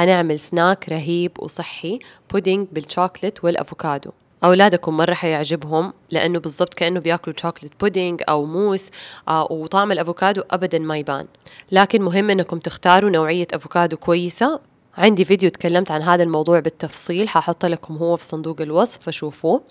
حنعمل سناك رهيب وصحي بودينج بالشوكلت والأفوكادو أولادكم مرة حيعجبهم لأنه بالضبط كأنه بياكلوا شوكلت بودينج أو موس آه، وطعم الأفوكادو أبدا ما يبان لكن مهم أنكم تختاروا نوعية أفوكادو كويسة عندي فيديو تكلمت عن هذا الموضوع بالتفصيل ححط لكم هو في صندوق الوصف فشوفوه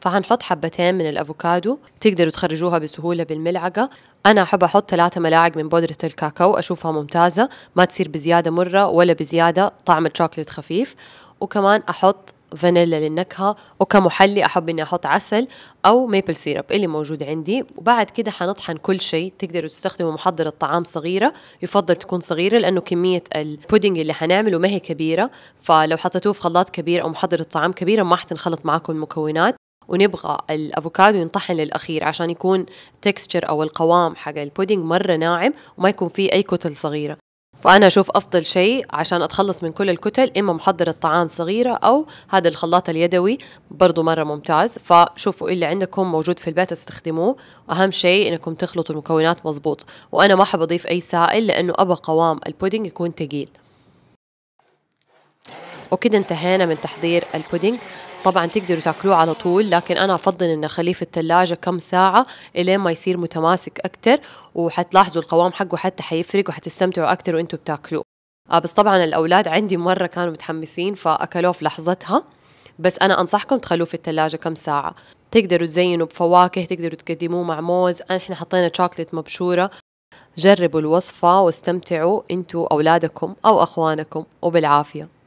فهنحط حبتين من الأفوكادو تقدروا تخرجوها بسهولة بالملعقة أنا أحب أحط ثلاثة ملاعق من بودرة الكاكاو أشوفها ممتازة ما تصير بزيادة مرة ولا بزيادة طعم شوكليت خفيف وكمان أحط فانيلا للنكهة وكمحلي أحب إني أحط عسل أو ميبل سيرب اللي موجود عندي وبعد كده حنطحن كل شيء تقدروا تستخدموا محضرة طعام صغيرة يفضل تكون صغيرة لأنه كمية البودنج اللي حنعمله ما هي كبيرة فلو حطيتوه في خلاط كبير أو محضرة طعام كبيرة ما حتنخلط معاكم المكونات ونبغى الافوكادو ينطحن للاخير عشان يكون تكستشر او القوام حق البودينج مره ناعم وما يكون فيه اي كتل صغيره فانا اشوف افضل شيء عشان اتخلص من كل الكتل اما محضر الطعام صغيره او هذا الخلاط اليدوي برضو مره ممتاز فشوفوا إيه اللي عندكم موجود في البيت استخدموه واهم شيء انكم تخلطوا المكونات مظبوط وانا ما حب اضيف اي سائل لانه ابغى قوام البودينج يكون ثقيل وكده انتهينا من تحضير البودينج طبعا تقدروا تاكلوه على طول لكن انا افضل ان اخليه في الثلاجه كم ساعه الين ما يصير متماسك اكثر وحتلاحظوا القوام حقه حتى حيفرق وحتستمتعوا اكثر وانتم بتاكلوه آه بس طبعا الاولاد عندي مره كانوا متحمسين فاكلوه في لحظتها بس انا انصحكم تخلوه في الثلاجه كم ساعه تقدروا تزينوا بفواكه تقدروا تقدموه مع موز احنا حطينا شوكليت مبشوره جربوا الوصفه واستمتعوا انتوا اولادكم او اخوانكم وبالعافيه